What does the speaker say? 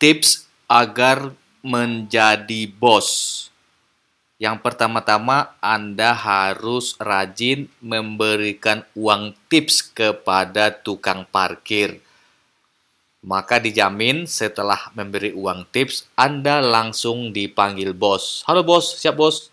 tips agar menjadi bos. Yang pertama-tama, Anda harus rajin memberikan uang tips kepada tukang parkir. Maka dijamin setelah memberi uang tips, Anda langsung dipanggil bos. Halo bos, siap bos?